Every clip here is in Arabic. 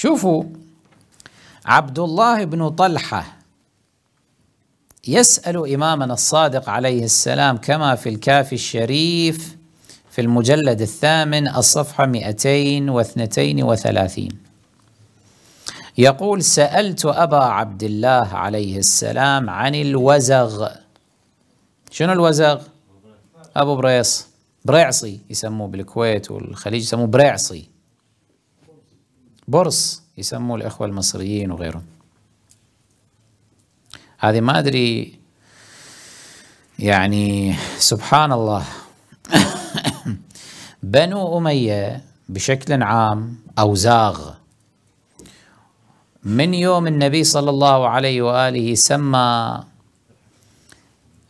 شوفوا عبد الله بن طلحة يسأل إمامنا الصادق عليه السلام كما في الكافي الشريف في المجلد الثامن الصفحة 232 يقول سألت أبا عبد الله عليه السلام عن الوزغ شنو الوزغ؟ أبو بريص بريعصي يسموه بالكويت والخليج يسموه بريعصي برص يسموه الإخوة المصريين وغيرهم هذه ما أدري يعني سبحان الله بنو أمية بشكل عام أوزاغ من يوم النبي صلى الله عليه وآله سمى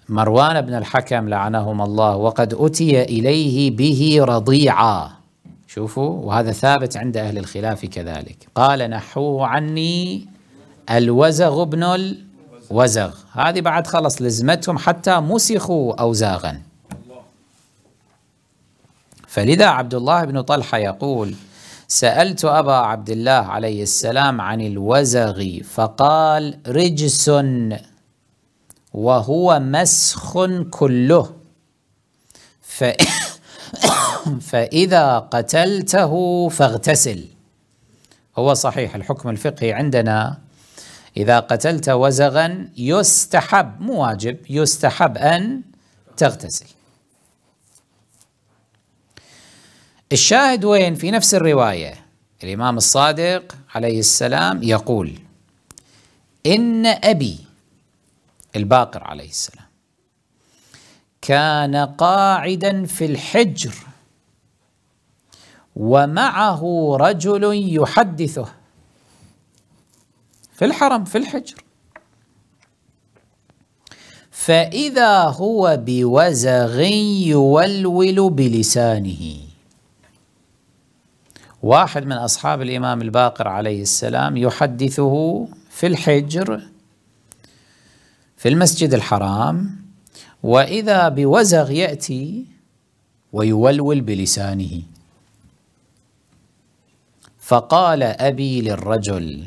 مروان بن الحكم لعنهما الله وقد أتي إليه به رضيعا شوفوا وهذا ثابت عند أهل الخلاف كذلك قال نحوه عني الوزغ ابن الوزغ هذه بعد خلص لزمتهم حتى مسخوا أوزاغا فلذا عبد الله بن طلحة يقول سألت أبا عبد الله عليه السلام عن الوزغ فقال رجس وهو مسخ كله فإن فإذا قتلته فاغتسل هو صحيح الحكم الفقهي عندنا إذا قتلت وزغا يستحب مو واجب يستحب أن تغتسل الشاهد وين في نفس الرواية الإمام الصادق عليه السلام يقول إن أبي الباقر عليه السلام كان قاعدا في الحجر ومعه رجل يحدثه في الحرم في الحجر فإذا هو بوزغ يولول بلسانه واحد من أصحاب الإمام الباقر عليه السلام يحدثه في الحجر في المسجد الحرام وإذا بوزغ يأتي ويولول بلسانه فقال أبي للرجل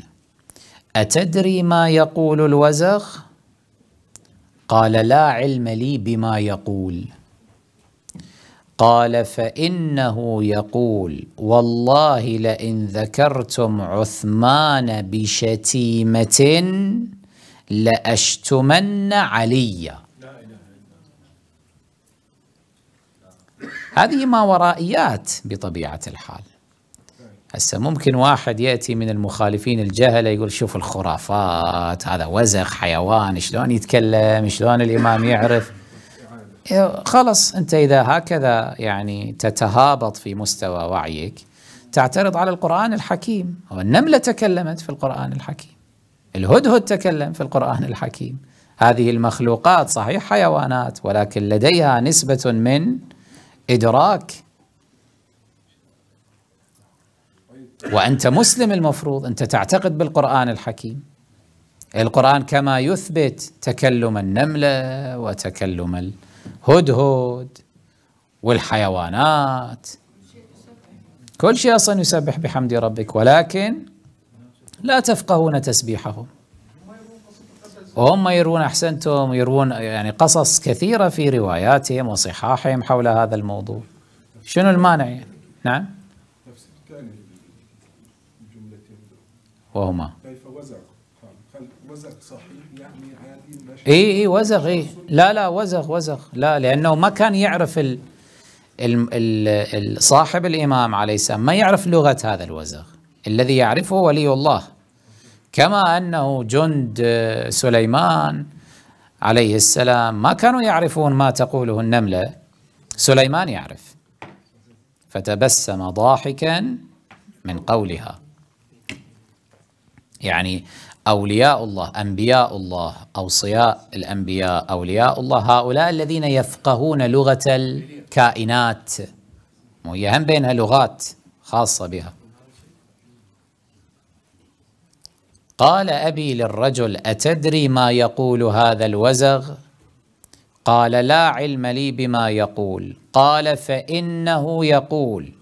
أتدري ما يقول الوزغ؟ قال لا علم لي بما يقول قال فإنه يقول والله لئن ذكرتم عثمان بشتيمة لأشتمن عليا هذه ما ورائيات بطبيعة الحال هسه ممكن واحد ياتي من المخالفين الجهله يقول شوف الخرافات هذا وزخ حيوان شلون يتكلم شلون الامام يعرف خلص انت اذا هكذا يعني تتهابط في مستوى وعيك تعترض على القران الحكيم هو النمله تكلمت في القران الحكيم الهدهد تكلم في القران الحكيم هذه المخلوقات صحيح حيوانات ولكن لديها نسبه من ادراك وأنت مسلم المفروض أنت تعتقد بالقرآن الحكيم القرآن كما يثبت تكلم النملة وتكلم الهدهد والحيوانات كل شيء أصلا يسبح بحمد ربك ولكن لا تفقهون تسبيحهم وهم يروون أحسنتم يروون يعني قصص كثيرة في رواياتهم وصحاحهم حول هذا الموضوع شنو المانع يعني؟ نعم التي وهما كيف وزغ وزغ صحيح يعني عادي اي اي وزغ اي لا لا وزغ وزغ لا لانه ما كان يعرف ال صاحب الامام عليه السلام ما يعرف لغه هذا الوزغ الذي يعرفه ولي الله كما انه جند آه، سليمان عليه السلام ما كانوا يعرفون ما تقوله النمله سليمان يعرف فتبسم ضاحكا من قولها يعني أولياء الله أنبياء الله أوصياء الأنبياء أولياء الله هؤلاء الذين يفقهون لغة الكائنات وهي هم بينها لغات خاصة بها قال أبي للرجل أتدري ما يقول هذا الوزغ؟ قال لا علم لي بما يقول قال فإنه يقول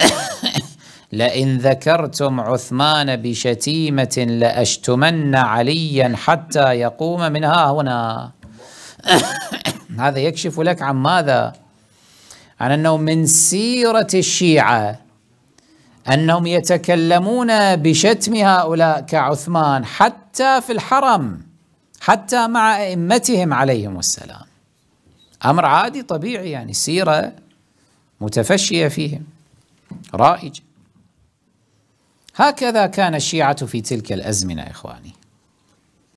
لئن ذكرتم عثمان بشتيمة لأشتمن عليا حتى يقوم منها هنا هذا يكشف لك عن ماذا؟ عن أنه من سيرة الشيعة أنهم يتكلمون بشتم هؤلاء كعثمان حتى في الحرم حتى مع أئمتهم عليهم السلام أمر عادي طبيعي يعني سيرة متفشية فيهم رائجه هكذا كان الشيعة في تلك الأزمنة إخواني